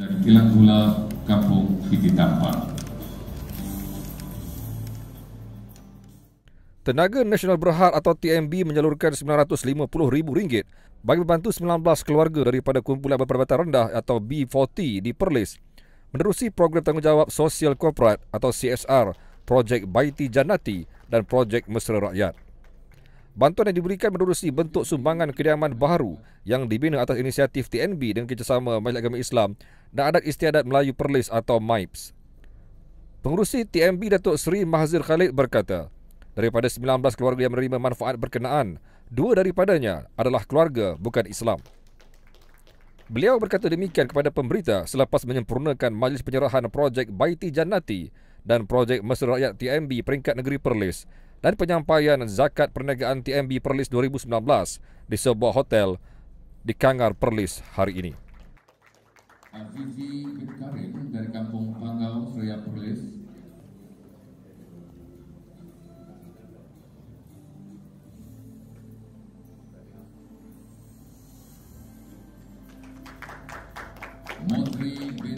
dan kilang gula kampung Piti Tampak. Tenaga Nasional Berhad atau TMB menyalurkan RM950,000 bagi membantu 19 keluarga daripada kumpulan berperbatan rendah atau B40 di Perlis menerusi program tanggungjawab sosial korporat atau CSR projek Baiti Janati dan projek Mesra Rakyat. Bantuan yang diberikan menerusi bentuk sumbangan kediaman baru yang dibina atas inisiatif TNB dengan kerjasama Majlis Agama Islam dan Adat Istiadat Melayu Perlis atau MIPES. Pengurusi TMB Datuk Seri Mahzir Khalid berkata, daripada 19 keluarga yang menerima manfaat berkenaan, dua daripadanya adalah keluarga bukan Islam. Beliau berkata demikian kepada pemberita selepas menyempurnakan majlis penyerahan projek Baiti Janati dan projek Mesra Rakyat TMB peringkat negeri Perlis dan penyampaian zakat perniagaan TMB Perlis 2019 di sebuah hotel di Kangar Perlis hari ini. Azizi bin Karim dari Kampung Pangau, Surya Perlis. Montri bin